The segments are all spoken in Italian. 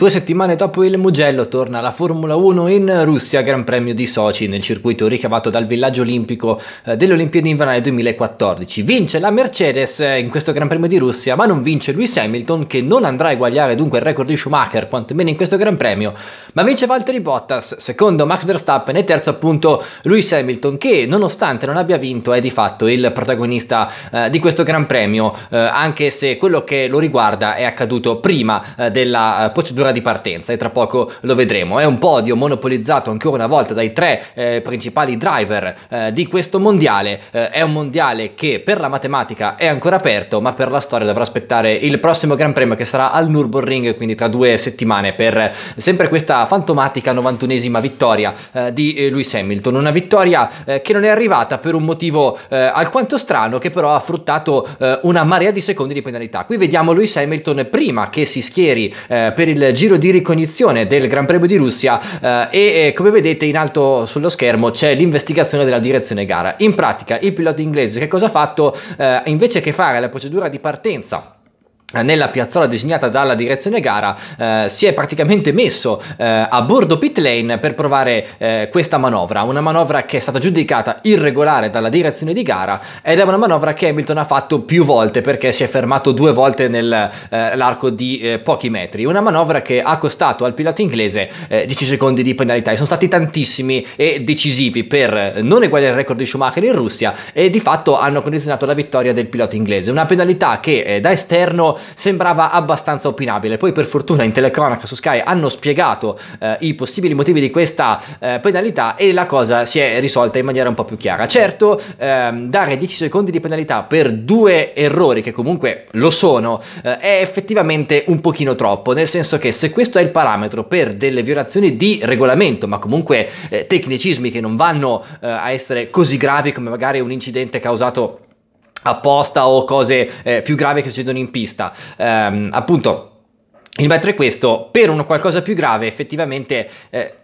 Due settimane dopo il Mugello torna la Formula 1 in Russia, Gran Premio di Sochi nel circuito ricavato dal villaggio olimpico eh, delle Olimpiadi invernali 2014. Vince la Mercedes eh, in questo Gran Premio di Russia, ma non vince Lewis Hamilton che non andrà a eguagliare dunque il record di Schumacher, quantomeno in questo Gran Premio, ma vince Valtteri Bottas, secondo Max Verstappen e terzo appunto Lewis Hamilton che nonostante non abbia vinto è di fatto il protagonista eh, di questo Gran Premio, eh, anche se quello che lo riguarda è accaduto prima eh, della eh, procedura zona di partenza e tra poco lo vedremo. È un podio monopolizzato ancora una volta dai tre eh, principali driver eh, di questo mondiale. Eh, è un mondiale che per la matematica è ancora aperto, ma per la storia dovrà aspettare il prossimo Gran Premio che sarà al Nürburgring, quindi tra due settimane, per eh, sempre questa fantomatica 91esima vittoria eh, di eh, Lewis Hamilton. Una vittoria che non è arrivata per un motivo alquanto strano, che però ha fruttato una marea di secondi di penalità. Qui vediamo Lewis Hamilton prima che si schieri per il giro di ricognizione del Gran Premio di Russia eh, e eh, come vedete in alto sullo schermo c'è l'investigazione della direzione gara. In pratica il pilota inglese che cosa ha fatto? Eh, invece che fare la procedura di partenza nella piazzola designata dalla direzione gara eh, si è praticamente messo eh, a bordo pit lane per provare eh, questa manovra, una manovra che è stata giudicata irregolare dalla direzione di gara ed è una manovra che Hamilton ha fatto più volte perché si è fermato due volte nell'arco eh, di eh, pochi metri, una manovra che ha costato al pilota inglese 10 eh, secondi di penalità e sono stati tantissimi e decisivi per non eguagliare il record di Schumacher in Russia e di fatto hanno condizionato la vittoria del pilota inglese, una penalità che da esterno sembrava abbastanza opinabile. Poi per fortuna in telecronaca su Sky hanno spiegato eh, i possibili motivi di questa eh, penalità e la cosa si è risolta in maniera un po' più chiara. Certo, ehm, dare 10 secondi di penalità per due errori, che comunque lo sono, eh, è effettivamente un pochino troppo, nel senso che se questo è il parametro per delle violazioni di regolamento, ma comunque eh, tecnicismi che non vanno eh, a essere così gravi come magari un incidente causato apposta o cose eh, più gravi che succedono in pista. Ehm, appunto, il metro è questo, per un qualcosa più grave effettivamente eh,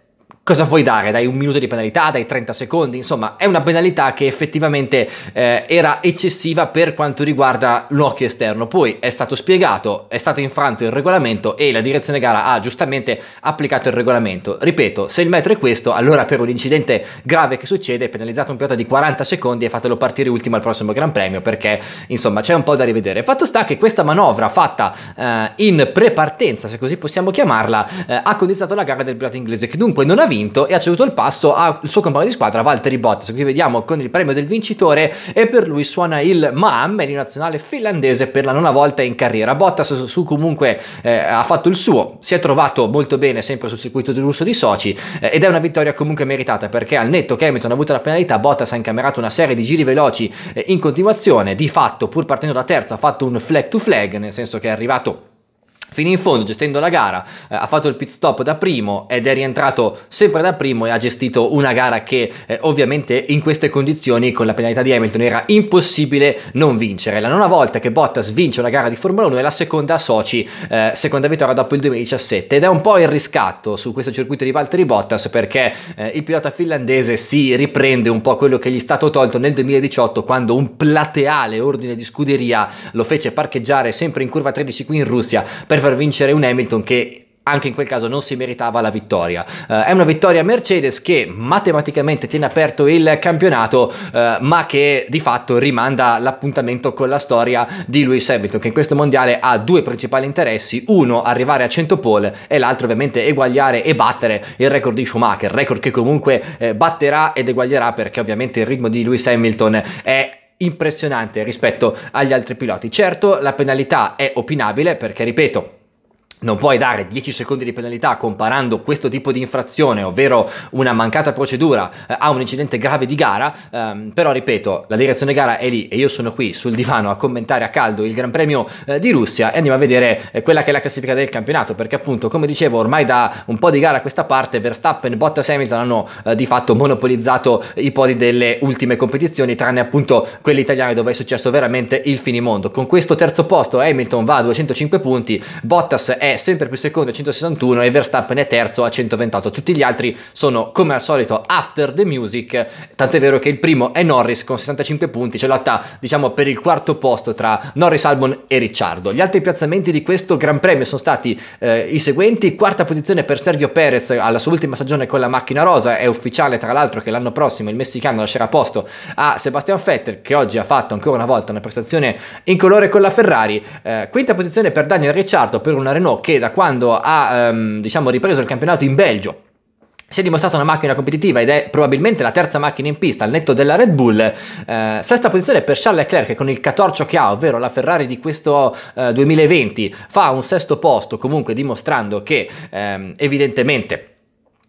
cosa puoi dare? Dai un minuto di penalità, dai 30 secondi, insomma è una penalità che effettivamente eh, era eccessiva per quanto riguarda l'occhio esterno, poi è stato spiegato, è stato infranto il regolamento e la direzione gara ha giustamente applicato il regolamento. Ripeto, se il metro è questo, allora per un incidente grave che succede penalizzate un pilota di 40 secondi e fatelo partire ultimo al prossimo Gran Premio perché insomma c'è un po' da rivedere. Fatto sta che questa manovra fatta eh, in prepartenza, se così possiamo chiamarla, eh, ha condizionato la gara del pilota inglese che dunque non ha vinto vinto e ha ceduto il passo al suo compagno di squadra Valtteri Bottas. Qui vediamo con il premio del vincitore e per lui suona il Maam, il nazionale finlandese per la nona volta in carriera. Bottas su comunque eh, ha fatto il suo, si è trovato molto bene sempre sul circuito del russo di Sochi eh, ed è una vittoria comunque meritata perché al netto che Hamilton ha avuto la penalità, Bottas ha incamerato una serie di giri veloci eh, in continuazione, di fatto pur partendo da terzo ha fatto un flag to flag, nel senso che è arrivato Fino in fondo, gestendo la gara, eh, ha fatto il pit stop da primo ed è rientrato sempre da primo e ha gestito una gara che eh, ovviamente in queste condizioni con la penalità di Hamilton era impossibile non vincere. La nona volta che Bottas vince una gara di Formula 1 è la seconda a Sochi, eh, seconda vittoria dopo il 2017 ed è un po' il riscatto su questo circuito di Valtteri Bottas perché eh, il pilota finlandese si riprende un po' quello che gli è stato tolto nel 2018 quando un plateale ordine di scuderia lo fece parcheggiare sempre in curva 13 qui in Russia per far vincere un Hamilton che anche in quel caso non si meritava la vittoria. Eh, è una vittoria Mercedes che matematicamente tiene aperto il campionato, eh, ma che di fatto rimanda l'appuntamento con la storia di Lewis Hamilton, che in questo mondiale ha due principali interessi, uno arrivare a 100 pole e l'altro ovviamente eguagliare e battere il record di Schumacher, record che comunque eh, batterà ed eguaglierà perché ovviamente il ritmo di Lewis Hamilton è impressionante rispetto agli altri piloti. Certo, la penalità è opinabile perché, ripeto, non puoi dare 10 secondi di penalità comparando questo tipo di infrazione, ovvero una mancata procedura, eh, a un incidente grave di gara, um, però ripeto, la direzione gara è lì e io sono qui sul divano a commentare a caldo il Gran Premio eh, di Russia e andiamo a vedere eh, quella che è la classifica del campionato, perché appunto, come dicevo, ormai da un po' di gara a questa parte Verstappen, Bottas e Hamilton hanno eh, di fatto monopolizzato i podi delle ultime competizioni, tranne appunto quelle italiane dove è successo veramente il finimondo. Con questo terzo posto Hamilton va a 205 punti, Bottas è è sempre più secondo a 161 e Verstappen è terzo a 128. Tutti gli altri sono come al solito after the music, tant'è vero che il primo è Norris con 65 punti, c'è lotta diciamo per il quarto posto tra Norris Albon e Ricciardo. Gli altri piazzamenti di questo Gran Premio sono stati eh, i seguenti, quarta posizione per Sergio Perez alla sua ultima stagione con la macchina rosa, è ufficiale tra l'altro che l'anno prossimo il messicano lascerà posto a Sebastian Vettel che oggi ha fatto ancora una volta una prestazione in colore con la Ferrari, eh, quinta posizione per Daniel Ricciardo per una Renault che da quando ha ehm, diciamo, ripreso il campionato in Belgio si è dimostrata una macchina competitiva ed è probabilmente la terza macchina in pista al netto della Red Bull. Eh, sesta posizione per Charles Leclerc che con il catorcio che ha, ovvero la Ferrari di questo eh, 2020, fa un sesto posto comunque dimostrando che ehm, evidentemente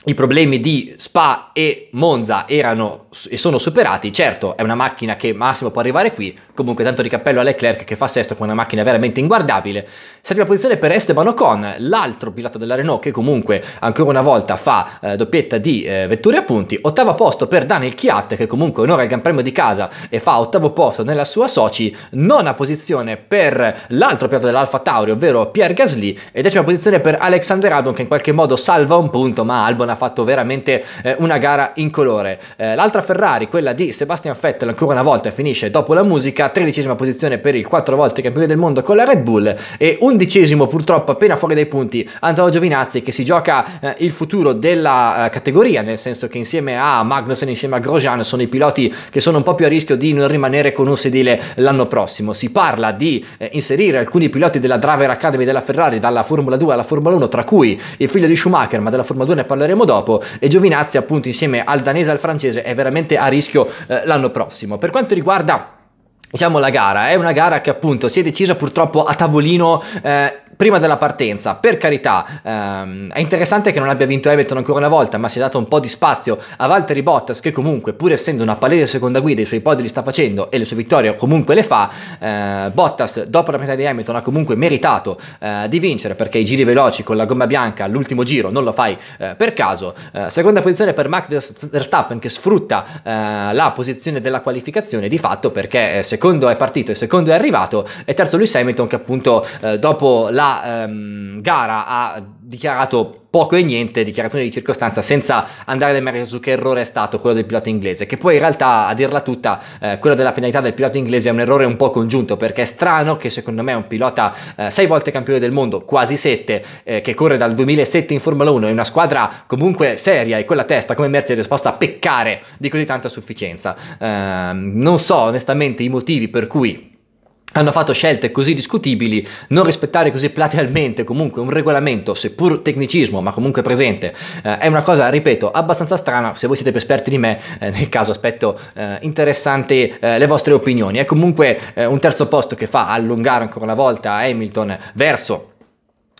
i problemi di Spa e Monza erano e sono superati, certo è una macchina che massimo può arrivare qui, comunque tanto di cappello a Leclerc che fa sesto con una macchina veramente inguardabile. Settima posizione per Esteban Ocon, l'altro pilota della Renault che comunque ancora una volta fa eh, doppietta di eh, vetture a punti. Ottavo posto per Daniel Chiat che comunque onora il Gran Premio di casa e fa ottavo posto nella sua Soci. Nona posizione per l'altro pilota dell'Alfa Tauri, ovvero Pierre Gasly, e decima posizione per Alexander Albon che in qualche modo salva un punto ma Albon ha fatto veramente eh, una gara in colore. Eh, l'altra Ferrari, quella di Sebastian Vettel, ancora una volta finisce dopo la musica, tredicesima posizione per il quattro volte campione del mondo con la Red Bull e undicesimo purtroppo appena fuori dai punti Antonio Giovinazzi che si gioca eh, il futuro della eh, categoria, nel senso che insieme a Magnussen, insieme a Grosjean sono i piloti che sono un po' più a rischio di non rimanere con un sedile l'anno prossimo. Si parla di eh, inserire alcuni piloti della Driver Academy della Ferrari dalla Formula 2 alla Formula 1, tra cui il figlio di Schumacher, ma della Formula 2 ne parleremo dopo e Giovinazzi appunto insieme al danese e al francese è veramente a rischio eh, l'anno prossimo. Per quanto riguarda Diciamo la gara, è una gara che appunto si è decisa purtroppo a tavolino eh, prima della partenza. Per carità, ehm, è interessante che non abbia vinto Hamilton ancora una volta, ma si è dato un po' di spazio a Valtteri Bottas, che comunque, pur essendo una palese seconda guida, i suoi podi li sta facendo e le sue vittorie comunque le fa. Eh, Bottas, dopo la metà di Hamilton, ha comunque meritato eh, di vincere perché i giri veloci con la gomma bianca all'ultimo giro non lo fai eh, per caso. Eh, seconda posizione per Max Verstappen, che sfrutta eh, la posizione della qualificazione di fatto perché eh, secondo è partito e secondo è arrivato, e terzo Lewis Hamilton, che appunto dopo la um, gara ha dichiarato poco e niente dichiarazione di circostanza senza andare nel merito su che errore è stato quello del pilota inglese che poi in realtà a dirla tutta eh, quello della penalità del pilota inglese è un errore un po' congiunto perché è strano che secondo me un pilota eh, sei volte campione del mondo quasi sette eh, che corre dal 2007 in Formula 1 è una squadra comunque seria e quella testa come Mercedes a peccare di così tanta sufficienza ehm, non so onestamente i motivi per cui hanno fatto scelte così discutibili, non rispettare così platealmente comunque un regolamento, seppur tecnicismo, ma comunque presente, eh, è una cosa, ripeto, abbastanza strana, se voi siete più esperti di me, eh, nel caso aspetto eh, interessanti eh, le vostre opinioni. È comunque eh, un terzo posto che fa allungare ancora una volta Hamilton verso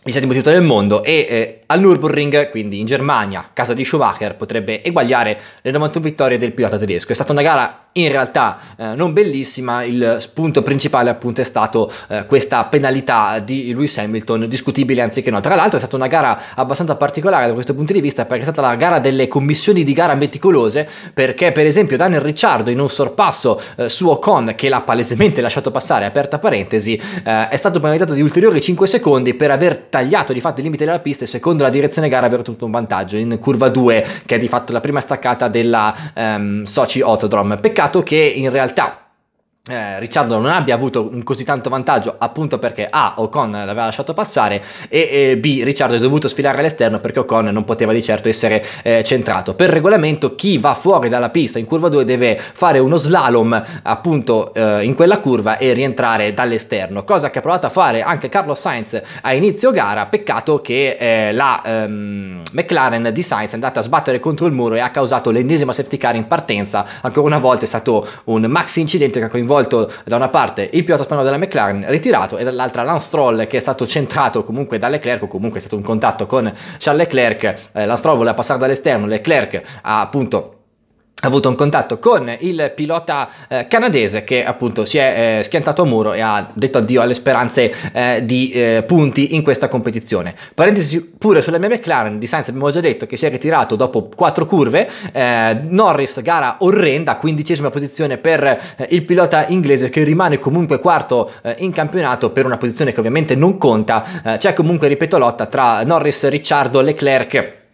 il settimo titolo del mondo e eh, al Nürburgring, quindi in Germania, casa di Schumacher, potrebbe eguagliare le 91 vittorie del pilota tedesco. È stata una gara in realtà eh, non bellissima, il punto principale appunto è stato eh, questa penalità di Lewis Hamilton, discutibile anziché no. Tra l'altro è stata una gara abbastanza particolare da questo punto di vista perché è stata la gara delle commissioni di gara meticolose perché per esempio Daniel Ricciardo in un sorpasso eh, su Ocon che l'ha palesemente lasciato passare, aperta parentesi, eh, è stato penalizzato di ulteriori 5 secondi per aver tagliato di fatto i limiti della pista e secondo secondo la direzione gara aveva avuto un vantaggio in curva 2, che è di fatto la prima staccata della ehm, Sochi Autodrome. Peccato che in realtà eh, Ricciardo non abbia avuto un così tanto vantaggio appunto perché A Ocon l'aveva lasciato passare e, e B Ricciardo è dovuto sfilare all'esterno perché Ocon non poteva di certo essere eh, centrato per regolamento chi va fuori dalla pista in curva 2 deve fare uno slalom appunto eh, in quella curva e rientrare dall'esterno cosa che ha provato a fare anche Carlo Sainz a inizio gara peccato che eh, la ehm, McLaren di Sainz è andata a sbattere contro il muro e ha causato l'ennesima safety car in partenza ancora una volta è stato un maxi incidente che ha coinvolto coinvolto da una parte il pilota spagnolo della McLaren ritirato e dall'altra Lance Stroll che è stato centrato comunque da Leclerc o comunque è stato in contatto con Charles Leclerc, eh, Lance Stroll voleva passare dall'esterno, Leclerc ha appunto avuto un contatto con il pilota eh, canadese che appunto si è eh, schiantato a muro e ha detto addio alle speranze eh, di eh, punti in questa competizione. Parentesi pure sulla mia McLaren di Sainz abbiamo già detto che si è ritirato dopo quattro curve, eh, Norris gara orrenda, quindicesima posizione per eh, il pilota inglese che rimane comunque quarto in campionato per una posizione che ovviamente non conta, c'è comunque ripeto lotta tra Norris, Ricciardo, Leclerc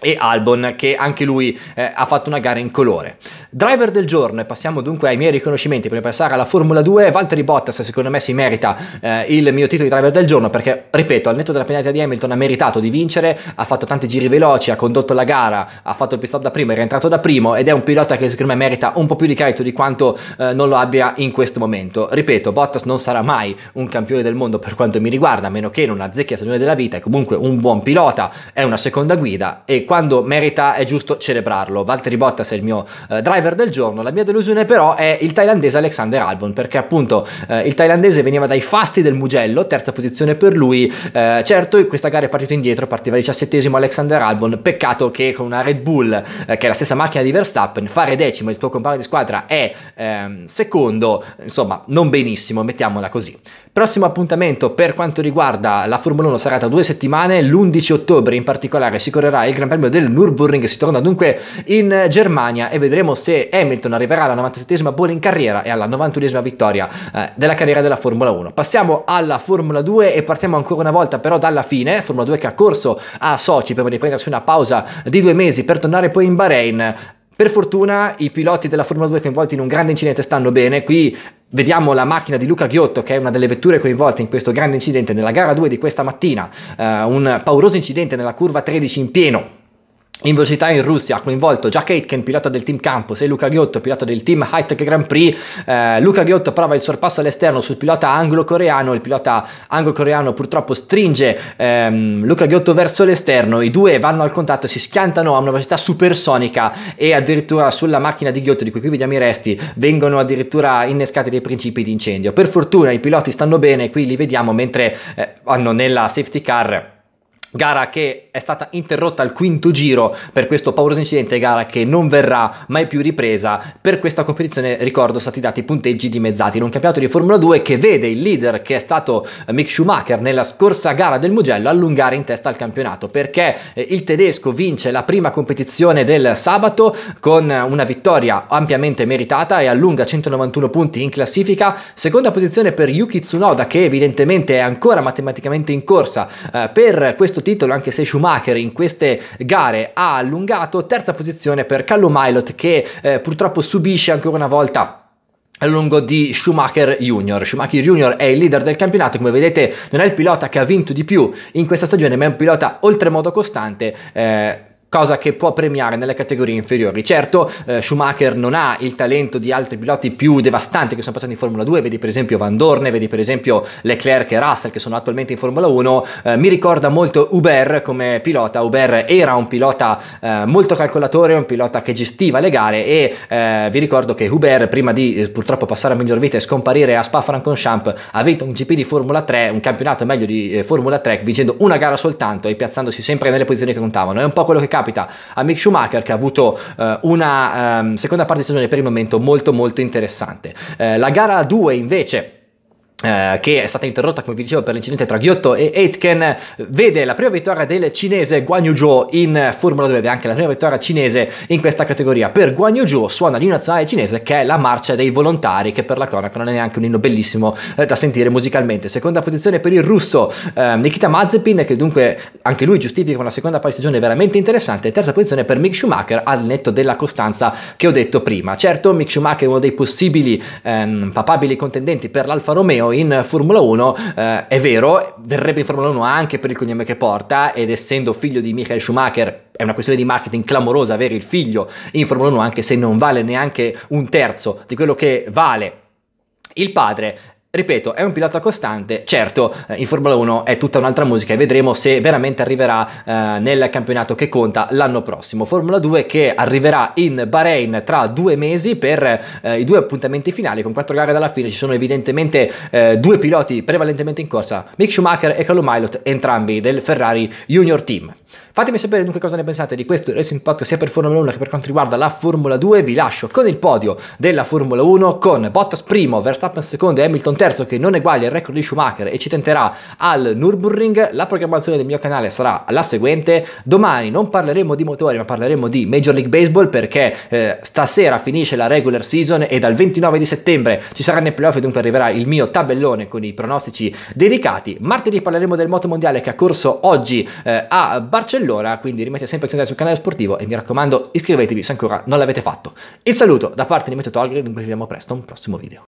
e Albon che anche lui eh, ha fatto una gara in colore. Driver del giorno e passiamo dunque ai miei riconoscimenti prima di passare alla Formula 2, Valtteri Bottas secondo me si merita eh, il mio titolo di driver del giorno perché ripeto al netto della penalità di Hamilton ha meritato di vincere, ha fatto tanti giri veloci, ha condotto la gara, ha fatto il pit stop da primo, è rientrato da primo ed è un pilota che secondo me merita un po' più di credito di quanto eh, non lo abbia in questo momento. Ripeto, Bottas non sarà mai un campione del mondo per quanto mi riguarda, a meno che non azzecchi la stagione della vita, è comunque un buon pilota, è una seconda guida e quando merita è giusto celebrarlo. Valtteri Bottas è il mio eh, driver del giorno, la mia delusione però è il thailandese Alexander Albon, perché appunto eh, il thailandese veniva dai fasti del Mugello, terza posizione per lui, eh, certo questa gara è partita indietro, partiva 17 Alexander Albon, peccato che con una Red Bull, eh, che è la stessa macchina di Verstappen, fare decimo il tuo compagno di squadra è ehm, secondo, insomma non benissimo, mettiamola così. Prossimo appuntamento per quanto riguarda la Formula 1 sarà tra due settimane, l'11 ottobre in particolare si correrà il Gran Premio premio del Nürburgring si torna dunque in eh, Germania e vedremo se Hamilton arriverà alla 97esima bolla in carriera e alla 91esima vittoria eh, della carriera della Formula 1. Passiamo alla Formula 2 e partiamo ancora una volta però dalla fine, Formula 2 che ha corso a Sochi prima di prendersi una pausa di due mesi per tornare poi in Bahrain. Per fortuna i piloti della Formula 2 coinvolti in un grande incidente stanno bene, qui Vediamo la macchina di Luca Ghiotto, che è una delle vetture coinvolte in questo grande incidente nella gara 2 di questa mattina, uh, un pauroso incidente nella curva 13 in pieno, in velocità in Russia ha coinvolto Jack Aitken, pilota del team Campus, e Luca Ghiotto, pilota del team Hightech Grand Prix. Eh, Luca Ghiotto prova il sorpasso all'esterno sul pilota anglo-coreano. Il pilota anglo-coreano purtroppo stringe ehm, Luca Ghiotto verso l'esterno. I due vanno al contatto, si schiantano a una velocità supersonica e addirittura sulla macchina di Ghiotto, di cui qui vediamo i resti, vengono addirittura innescati dei principi di incendio. Per fortuna i piloti stanno bene, qui li vediamo mentre eh, vanno nella safety car gara che è stata interrotta al quinto giro per questo pauroso incidente, gara che non verrà mai più ripresa. Per questa competizione, ricordo, sono stati dati punteggi dimezzati in un campionato di Formula 2 che vede il leader che è stato eh, Mick Schumacher nella scorsa gara del Mugello allungare in testa al campionato perché eh, il tedesco vince la prima competizione del sabato con eh, una vittoria ampiamente meritata e allunga 191 punti in classifica. Seconda posizione per Yuki Tsunoda che evidentemente è ancora matematicamente in corsa per questo questo titolo, anche se Schumacher in queste gare ha allungato, terza posizione per Callo Milot che eh, purtroppo subisce ancora una volta a lungo di Schumacher Junior. Schumacher Junior è il leader del campionato, come vedete non è il pilota che ha vinto di più in questa stagione, ma è un pilota oltremodo costante. Eh, cosa che può premiare nelle categorie inferiori. Certo, eh, Schumacher non ha il talento di altri piloti più devastanti che sono passati in Formula 2, vedi per esempio Van Dorne, vedi per esempio Leclerc e Russell che sono attualmente in Formula 1, eh, mi ricorda molto Uber come pilota, Uber era un pilota eh, molto calcolatore, un pilota che gestiva le gare e eh, vi ricordo che Uber prima di eh, purtroppo passare a miglior vita e scomparire a Spa-Francorchamps ha vinto un GP di Formula 3, un campionato meglio di eh, Formula 3 vincendo una gara soltanto e piazzandosi sempre nelle posizioni che contavano. È un po' quello che capita capita a Mick Schumacher che ha avuto eh, una eh, seconda parte di stagione per il momento molto molto interessante. Eh, la gara 2 invece eh, che è stata interrotta, come vi dicevo, per l'incidente tra Ghiotto e Aitken, vede la prima vittoria del cinese Guan Yu Zhou in Formula 2 ed è anche la prima vittoria cinese in questa categoria. Per Guan Yu Zhou suona l'inno nazionale cinese che è la marcia dei volontari, che per la cronaca non è neanche un inno bellissimo eh, da sentire musicalmente. Seconda posizione per il russo eh, Nikita Mazepin, che dunque anche lui giustifica una seconda pari stagione veramente interessante. Terza posizione per Mick Schumacher al netto della costanza che ho detto prima. Certo, Mick Schumacher è uno dei possibili ehm, papabili contendenti per l'Alfa Romeo, premio in Formula 1, eh, è vero, verrebbe in Formula 1 anche per il cognome che porta ed essendo figlio di Michael Schumacher è una questione di marketing clamorosa avere il figlio in Formula 1 anche se non vale neanche un terzo di quello che vale il padre Ripeto, è un pilota costante, certo eh, in Formula 1 è tutta un'altra musica e vedremo se veramente arriverà eh, nel campionato che conta l'anno prossimo. Formula 2 che arriverà in Bahrain tra due mesi per eh, i due appuntamenti finali, con quattro gare dalla fine ci sono evidentemente eh, due piloti prevalentemente in corsa, Mick Schumacher e Callum Milot, entrambi del Ferrari Junior Team. Fatemi sapere dunque cosa ne pensate di questo Racing Podcast sia per Formula 1 che per quanto riguarda la Formula 2, vi lascio con il podio della Formula 1 con Bottas primo, Verstappen secondo e Hamilton terzo terzo che non eguaglia il record di Schumacher e ci tenterà al Nürburgring. La programmazione del mio canale sarà la seguente. Domani non parleremo di motori, ma parleremo di Major League Baseball perché eh, stasera finisce la regular season e dal 29 di settembre ci saranno i playoff e dunque arriverà il mio tabellone con i pronostici dedicati. Martedì parleremo del moto mondiale che ha corso oggi eh, a Barcellona, quindi rimettete sempre attenzione sul canale sportivo e mi raccomando iscrivetevi se ancora non l'avete fatto. Il saluto da parte di Meteo Tolger, ci vediamo presto a un prossimo video.